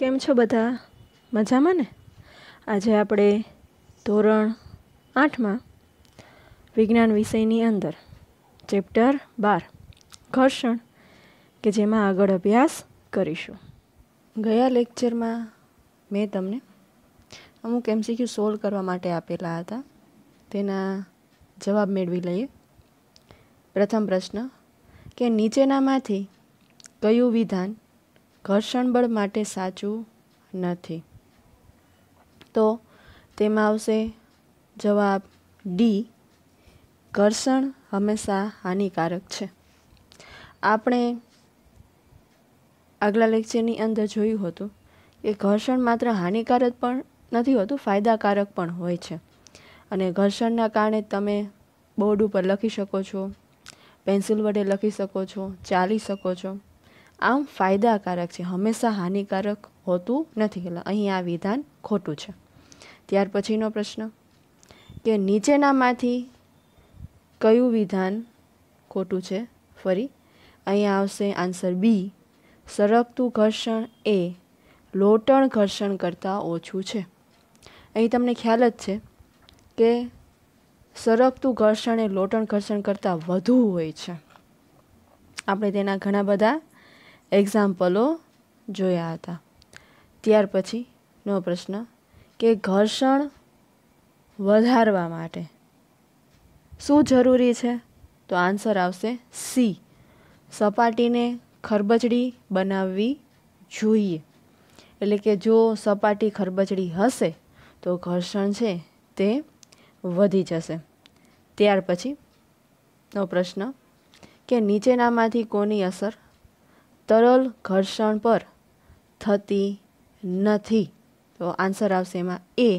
કેમ છો બધા મજામાં ને આજે આપણે ધોરણ આઠમાં વિજ્ઞાન વિષયની અંદર ચેપ્ટર બાર ઘર્ષણ કે જેમાં આગળ અભ્યાસ કરીશું ગયા લેક્ચરમાં મેં તમને અમુક એમસીક્યુ સોલ્વ કરવા માટે આપેલા હતા તેના જવાબ મેળવી લઈએ પ્રથમ પ્રશ્ન કે નીચેનામાંથી કયું વિધાન ઘર્ષણ બળ માટે સાચું નથી તો તેમાં આવશે જવાબ ડી ઘર્ષણ હંમેશા હાનિકારક છે આપણે આગલા લેક્ચરની અંદર જોયું હતું કે ઘર્ષણ માત્ર હાનિકારક પણ નથી હોતું ફાયદાકારક પણ હોય છે અને ઘર્ષણના કારણે તમે બોર્ડ ઉપર લખી શકો છો પેન્સિલ વડે લખી શકો છો ચાલી શકો છો આમ ફાયદાકારક છે હંમેશા હાનિકારક હોતું નથી એટલે અહીં આ વિધાન ખોટું છે ત્યાર પછીનો પ્રશ્ન કે નીચેનામાંથી કયું વિધાન ખોટું છે ફરી અહીં આવશે આન્સર બી સરકતું ઘર્ષણ એ લોટણ ઘર્ષણ કરતાં ઓછું છે અહીં તમને ખ્યાલ જ છે કે સરકતું ઘર્ષણ એ લોટણ ઘર્ષણ કરતાં વધુ હોય છે આપણે તેના ઘણા બધા એક્ઝામ્પલો જોયા હતા ત્યાર પછીનો પ્રશ્ન કે ઘર્ષણ વધારવા માટે શું જરૂરી છે તો આન્સર આવશે સી સપાટીને ખરબચડી બનાવવી જોઈએ એટલે કે જો સપાટી ખરબચડી હશે તો ઘર્ષણ છે તે વધી જશે ત્યાર પછીનો પ્રશ્ન કે નીચેનામાંથી કોની અસર તરલ ઘર્ષણ પર થતી નથી તો આન્સર આવશે એમાં એ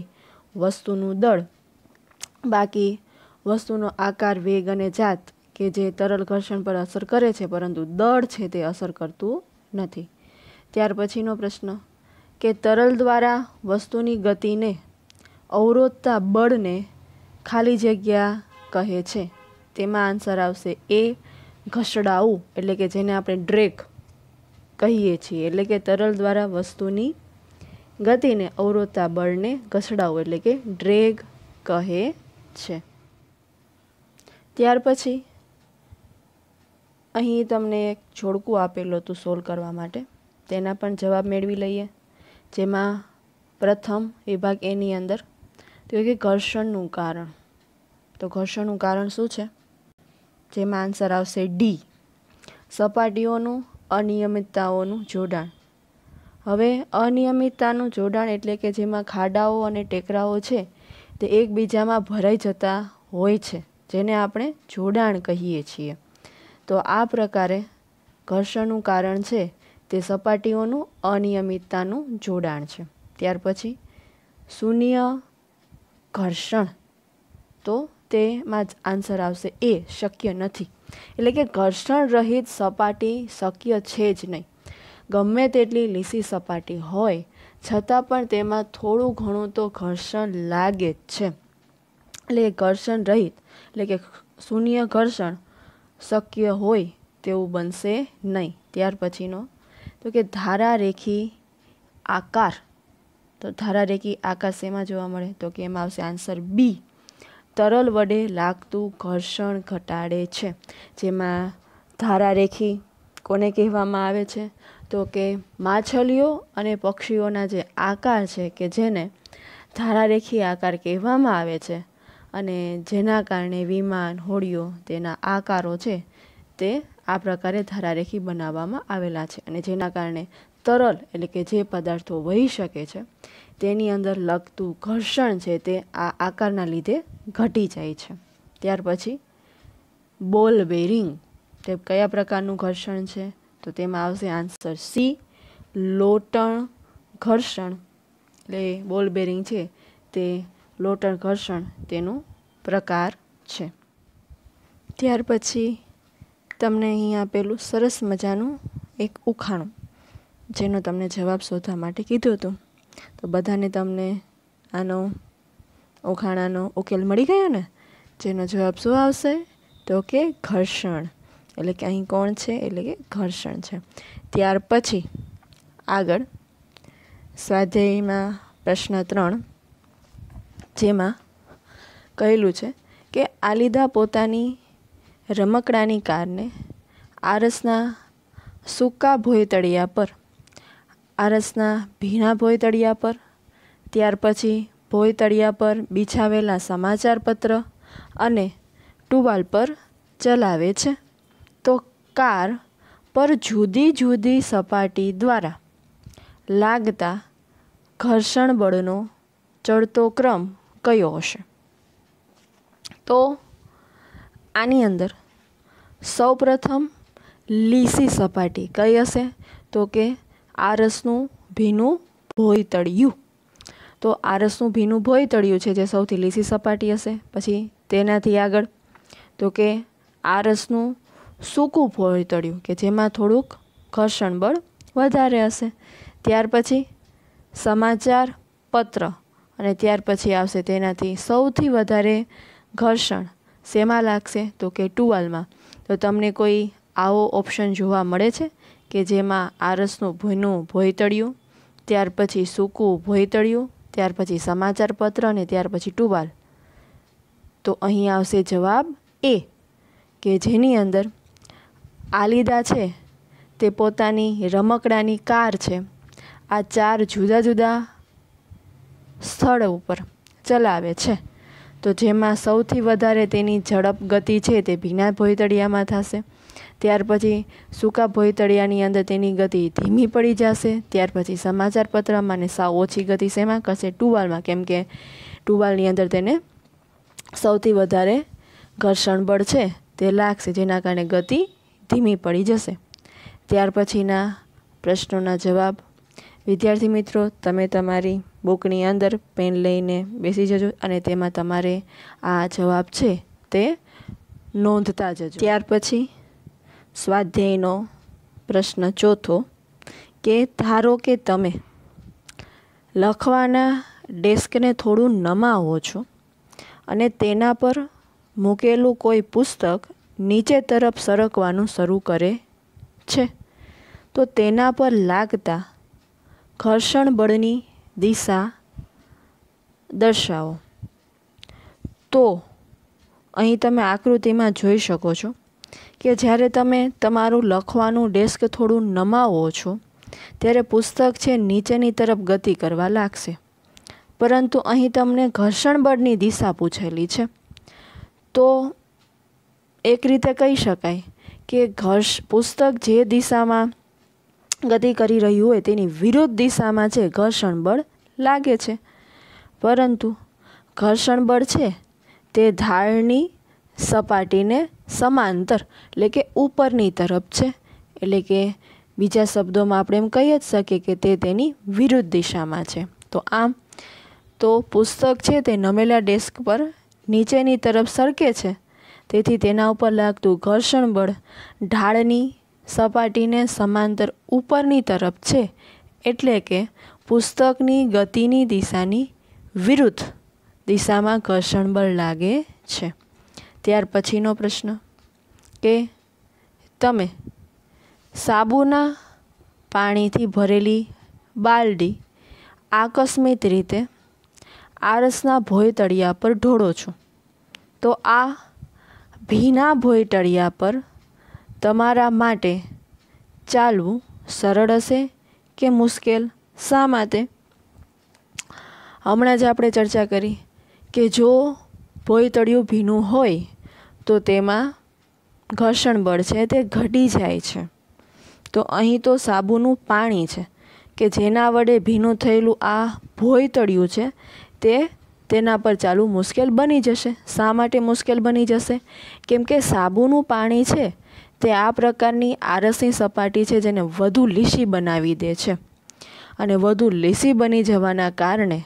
વસ્તુનું દળ બાકી વસ્તુનો આકાર વેગ અને જાત કે જે તરલ ઘર્ષણ પર અસર કરે છે પરંતુ દળ છે તે અસર કરતું નથી ત્યાર પછીનો પ્રશ્ન કે તરલ દ્વારા વસ્તુની ગતિને અવરોધતા બળને ખાલી જગ્યા કહે છે તેમાં આન્સર આવશે એ ઘસડાવું એટલે કે જેને આપણે ડ્રેક કહીએ છીએ એટલે કે તરલ દ્વારા વસ્તુની ગતિને અવરોધતા બળને ઘસડાવું એટલે કે ડ્રેગ કહે છે ત્યાર પછી અહીં તમને એક છોડકું આપેલું હતું સોલ્વ કરવા માટે તેના પણ જવાબ મેળવી લઈએ જેમાં પ્રથમ વિભાગ એની અંદર તો કે ઘર્ષણનું કારણ તો ઘર્ષણનું કારણ શું છે જેમાં આન્સર આવશે ડી સપાટીઓનું અનિયમિતતાઓનું જોડાણ હવે અનિયમિતતાનું જોડાણ એટલે કે જેમાં ખાડાઓ અને ટેકરાઓ છે તે એકબીજામાં ભરાઈ જતા હોય છે જેને આપણે જોડાણ કહીએ છીએ તો આ પ્રકારે ઘર્ષણનું કારણ છે તે સપાટીઓનું અનિયમિતતાનું જોડાણ છે ત્યાર પછી શૂન્ય ઘર્ષણ તો તેમાં જ આન્સર આવશે એ શક્ય નથી એટલે કે ઘર્ષણ રહિત સપાટી શક્ય છે જ નહીં ગમે તેટલી લીસી સપાટી હોય છતાં પણ તેમાં થોડું ઘણું તો ઘર્ષણ લાગે જ છે એટલે ઘર્ષણ રહિત એટલે કે શૂન્ય ઘર્ષણ શક્ય હોય તેવું બનશે નહીં ત્યાર પછીનો તો કે ધારારેખી આકાર તો ધારારેખી આકાર શેમાં જોવા મળે તો કે એમાં આવશે આન્સર બી તરલ વડે લાગતું ઘર્ષણ ઘટાડે છે જેમાં ધારારેખી કોને કહેવામાં આવે છે તો કે માછલીઓ અને પક્ષીઓના જે આકાર છે કે જેને ધારારેખી આકાર કહેવામાં આવે છે અને જેના કારણે વિમાન હોડીઓ તેના આકારો છે તે આ પ્રકારે ધારારેખી બનાવવામાં આવેલા છે અને જેના કારણે તરલ એટલે કે જે પદાર્થો વહી શકે છે તેની અંદર લગતું ઘર્ષણ છે તે આ આકારના લીધે ઘટી જાય છે ત્યાર પછી બોલ બેરિંગ તે કયા પ્રકારનું ઘર્ષણ છે તો તેમાં આવશે આન્સર સી લોટણ ઘર્ષણ એટલે બોલ બેરિંગ છે તે લોટણ ઘર્ષણ તેનો પ્રકાર છે ત્યાર પછી તમને અહીં આપેલું સરસ મજાનું એક ઉખાણું જેનો તમને જવાબ શોધવા માટે કીધું હતું તો બધાને તમને આનો ઓખાણાનો ઉકેલ મળી ગયો ને જેનો જવાબ શું આવશે તો કે ઘર્ષણ એટલે કે અહીં કોણ છે એટલે કે ઘર્ષણ છે ત્યાર પછી આગળ સ્વાધ્યાયમાં પ્રશ્ન ત્રણ જેમાં કહેલું છે કે આલિદા પોતાની રમકડાની કારને આરસના સૂકા ભોયતળિયા પર આરસના ભીણા ભોય તળિયા પર ત્યાર પછી ભોય તળિયા પર બિછાવેલા સમાચારપત્ર અને ટુવાલ પર ચલાવે છે તો કાર પર જુદી જુદી સપાટી દ્વારા લાગતા ઘર્ષણ બળનો ચડતો ક્રમ કયો હશે તો આની અંદર સૌપ્રથમ લીસી સપાટી કઈ હશે તો કે આરસનું ભીનું ભોય તળિયું તો આરસનું ભીનું ભોય તળિયું છે જે સૌથી લીસી સપાટી હશે પછી તેનાથી આગળ તો કે આરસનું સૂકું ભોય તળિયું કે જેમાં થોડુંક ઘર્ષણ બળ વધારે હશે ત્યાર પછી સમાચાર પત્ર અને ત્યાર પછી આવશે તેનાથી સૌથી વધારે ઘર્ષણ શેમાં લાગશે તો કે ટુવાલમાં તો તમને કોઈ આવો ઓપ્શન જોવા મળે છે કે જેમાં આરસનું ભૂનું ભોયતળિયું ત્યાર પછી સૂકું ભોયતળિયું ત્યાર પછી સમાચારપત્ર અને ત્યાર પછી ટુવાલ તો અહીં આવશે જવાબ એ કે જેની અંદર આલિદા છે તે પોતાની રમકડાની કાર છે આ ચાર જુદા જુદા સ્થળ ઉપર ચલાવે છે તો જેમાં સૌથી વધારે તેની ઝડપ ગતિ છે તે ભીના ભોયતળિયામાં થશે ત્યાર પછી સૂકા ભોયતળિયાની અંદર તેની ગતિ ધીમી પડી જશે ત્યાર પછી સમાચાર પત્રમાં ને સાવ ઓછી ગતિ શેમાં કરશે ટુવાલમાં કેમ કે ટુવાલની અંદર તેને સૌથી વધારે ઘર્ષણ બળ છે તે લાગશે જેના કારણે ગતિ ધીમી પડી જશે ત્યાર પછીના પ્રશ્નોના જવાબ વિદ્યાર્થી મિત્રો તમે તમારી બુકની અંદર પેન લઈને બેસી જજો અને તેમાં તમારે આ જવાબ છે તે નોંધતા જજો ત્યાર પછી સ્વાધ્યાયનો પ્રશ્ન ચોથો કે ધારો કે તમે લખવાના ડેસ્કને થોડું નમાવો છો અને તેના પર મૂકેલું કોઈ પુસ્તક નીચે તરફ સરકવાનું શરૂ કરે છે તો તેના પર લાગતા ઘર્ષણ બળની દિશા દર્શાવો તો અહીં તમે આકૃતિમાં જોઈ શકો છો કે જ્યારે તમે તમારું લખવાનું ડેસ્ક થોડું નમાવો છો ત્યારે પુસ્તક છે નીચેની તરફ ગતિ કરવા લાગશે પરંતુ અહીં તમને ઘર્ષણ બળની દિશા પૂછેલી છે તો એક રીતે કહી શકાય કે ઘર્ષ પુસ્તક જે દિશામાં ગતિ કરી રહ્યું હોય તેની વિરુદ્ધ દિશામાં છે ઘર્ષણ બળ લાગે છે પરંતુ ઘર્ષણ બળ છે તે ધારની સપાટીને સમાંતર એટલે કે ઉપરની તરફ છે એટલે કે બીજા શબ્દોમાં આપણે એમ કહી જ શકીએ કે તે તેની વિરુદ્ધ દિશામાં છે તો આમ તો પુસ્તક છે તે નમેલા ડેસ્ક પર નીચેની તરફ સરકે છે તેથી તેના ઉપર લાગતું ઘર્ષણ બળ ઢાળની સપાટીને સમાંતર ઉપરની તરફ છે એટલે કે પુસ્તકની ગતિની દિશાની વિરુદ્ધ દિશામાં ઘર્ષણ બળ લાગે છે ત્યાર પછીનો પ્રશ્ન કે તમે સાબુના પાણીથી ભરેલી બાલડી આકસ્મિક રીતે આરસના તળિયા પર ઢોળો છો તો આ ભીના ભોય તળિયા પર તમારા માટે ચાલવું સરળ હશે કે મુશ્કેલ શા માટે હમણાં જ આપણે ચર્ચા કરી કે જો તળિયું ભીનું હોય તો તેમાં ઘર્ષણ બળ છે તે ઘટી જાય છે તો અહીં તો સાબુનું પાણી છે કે જેના વડે ભીનું થયેલું આ ભોયતળિયું છે તે તેના પર ચાલવું મુશ્કેલ બની જશે શા માટે મુશ્કેલ બની જશે કેમ કે સાબુનું પાણી છે તે આ પ્રકારની આરસની સપાટી છે જેને વધુ લીસી બનાવી દે છે અને વધુ લીસી બની જવાના કારણે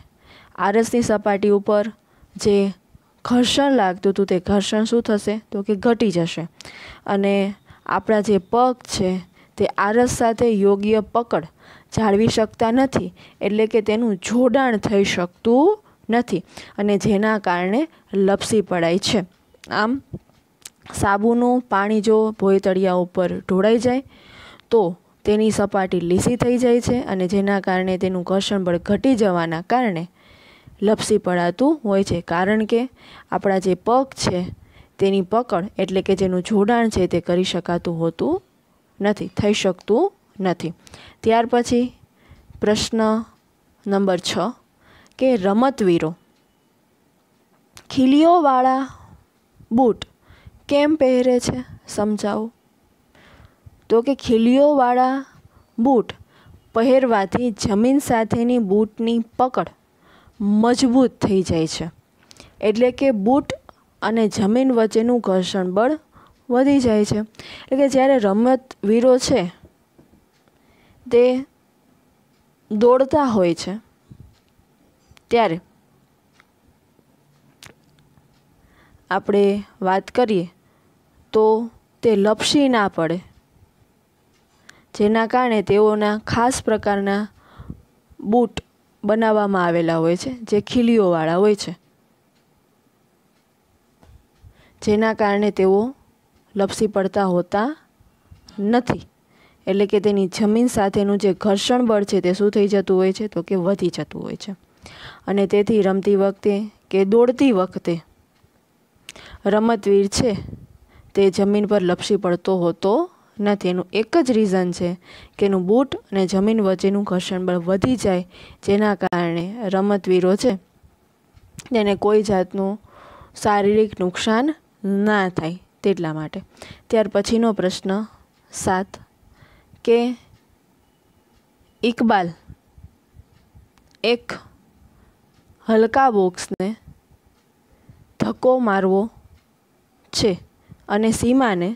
આરસની સપાટી ઉપર જે ઘર્ષણ લાગતું હતું તે ઘર્ષણ શું થશે તો કે ઘટી જશે અને આપણા જે પગ છે તે આરસ સાથે યોગ્ય પકડ જાળવી શકતા નથી એટલે કે તેનું જોડાણ થઈ શકતું નથી અને જેના કારણે લપસી પડાય છે આમ સાબુનું પાણી જો ભોયતળિયા ઉપર ઢોળાઈ જાય તો તેની સપાટી લીસી થઈ જાય છે અને જેના કારણે તેનું ઘર્ષણ બળ ઘટી જવાના કારણે લપસી પડાતું હોય છે કારણ કે આપણા જે પગ છે તેની પકડ એટલે કે જેનું જોડાણ છે તે કરી શકાતું હોતું નથી થઈ શકતું નથી ત્યાર પછી પ્રશ્ન નંબર છ કે રમતવીરો ખીલીઓવાળા બૂટ કેમ પહેરે છે સમજાવો તો કે ખીલીઓવાળા બૂટ પહેરવાથી જમીન સાથેની બૂટની પકડ મજબૂત થઈ જાય છે એટલે કે બૂટ અને જમીન વચ્ચેનું ઘર્ષણ બળ વધી જાય છે એટલે કે જ્યારે રમતવીરો છે તે દોડતા હોય છે ત્યારે આપણે વાત કરીએ તો તે લપસી ના પડે જેના કારણે તેઓના ખાસ પ્રકારના બૂટ બનાવવામાં આવેલા હોય છે જે ખીલીઓવાળા હોય છે જેના કારણે તેઓ લપસી પડતા હોતા નથી એટલે કે તેની જમીન સાથેનું જે ઘર્ષણ બળ છે તે શું થઈ જતું હોય છે તો કે વધી જતું હોય છે અને તેથી રમતી વખતે કે દોડતી વખતે રમતવીર છે તે જમીન પર લપસી પડતો હોતો નથી એનું એક જ રીઝન છે કે એનું બૂટ અને જમીન વચ્ચેનું ઘર્ષણ બળ વધી જાય જેના કારણે રમતવીરો છે તેને કોઈ જાતનું શારીરિક નુકસાન ના થાય તેટલા માટે ત્યાર પછીનો પ્રશ્ન સાત કે ઇકબાલ એક હલકા બોક્સને ધક્કો મારવો છે અને સીમાને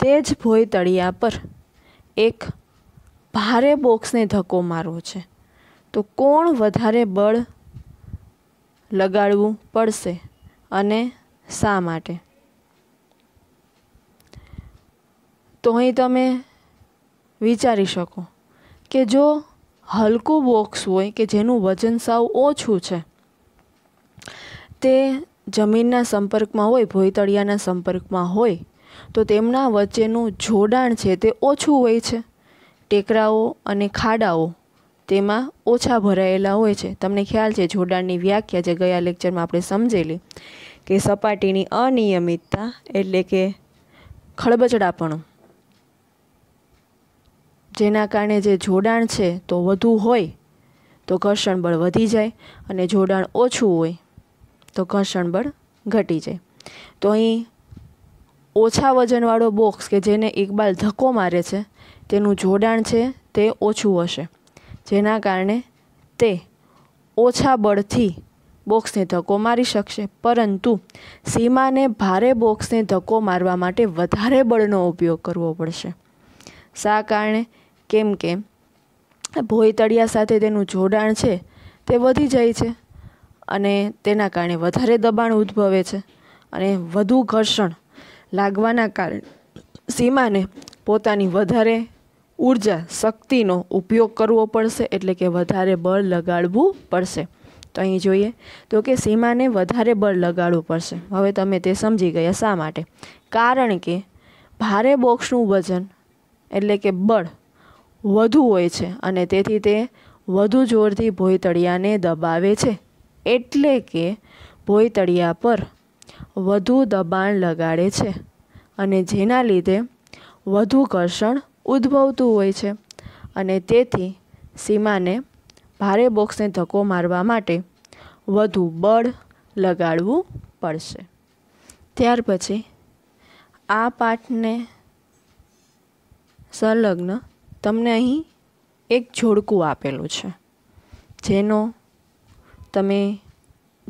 તે જ ભોય તળિયા પર એક ભારે બોક્સને ધક્કો મારવો છે તો કોણ વધારે બળ લગાડવું પડશે અને શા માટે તો અહીં તમે વિચારી શકો કે જો હલકું બોક્સ હોય કે જેનું વજન સાવ ઓછું છે તે જમીનના સંપર્કમાં હોય ભોયતળિયાના સંપર્કમાં હોય તો તેમના વચ્ચેનું જોડાણ છે તે ઓછું હોય છે ટેકરાઓ અને ખાડાઓ તેમાં ઓછા ભરાયેલા હોય છે તમને ખ્યાલ છે જોડાણની વ્યાખ્યા જે ગયા લેક્ચરમાં આપણે સમજેલી કે સપાટીની અનિયમિતતા એટલે કે ખળબચડાપણું જેના કારણે જે જોડાણ છે તો વધુ હોય તો ઘર્ષણ બળ વધી જાય અને જોડાણ ઓછું હોય તો ઘર્ષણ બળ ઘટી જાય તો અહીં ઓછા વજનવાળો બોક્સ કે જેને ઇકબાલ ધક્કો મારે છે તેનું જોડાણ છે તે ઓછું હશે જેના કારણે તે ઓછા બળથી બોક્સને ધક્કો મારી શકશે પરંતુ સીમાને ભારે બોક્સને ધક્કો મારવા માટે વધારે બળનો ઉપયોગ કરવો પડશે શા કારણે કેમ કે ભોયતળિયા સાથે તેનું જોડાણ છે તે વધી જાય છે અને તેના કારણે વધારે દબાણ ઉદ્ભવે છે અને વધુ ઘર્ષણ લાગવાના કારણે સીમાને પોતાની વધારે ઉર્જા શક્તિનો ઉપયોગ કરવો પડશે એટલે કે વધારે બળ લગાડવું પડશે તો અહીં જોઈએ તો કે સીમાને વધારે બળ લગાડવું પડશે હવે તમે તે સમજી ગયા શા માટે કારણ કે ભારે બોક્સનું વજન એટલે કે બળ વધુ હોય છે અને તેથી તે વધુ જોરથી ભોયતળિયાને દબાવે છે એટલે કે ભોયતળિયા પર વધુ દબાણ લગાડે છે અને જેના લીધે વધુ ઘર્ષણ ઉદ્ભવતું હોય છે અને તેથી સીમાને ભારે બોક્સને ધક્કો મારવા માટે વધુ બળ લગાડવું પડશે ત્યાર પછી આ પાઠને સંલગ્ન તમને અહીં એક જોડકું આપેલું છે જેનો તમે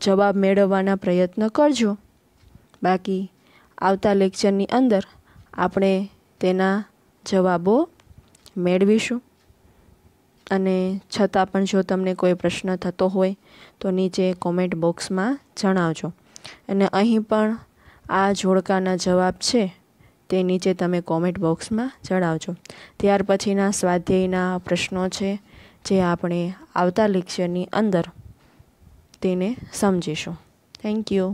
જવાબ મેળવવાના પ્રયત્ન કરજો બાકી આવતા લેક્ચરની અંદર આપણે તેના જવાબો મેળવીશું અને છતાં પણ જો તમને કોઈ પ્રશ્ન થતો હોય તો નીચે કોમેન્ટ બોક્સમાં જણાવજો અને અહીં પણ આ જોડકાના જવાબ છે તે નીચે તમે કોમેન્ટ બોક્સમાં જણાવજો ત્યાર પછીના સ્વાધ્યાયના પ્રશ્નો છે જે આપણે આવતા લેક્ચરની અંદર તેને સમજીશું થેન્ક યુ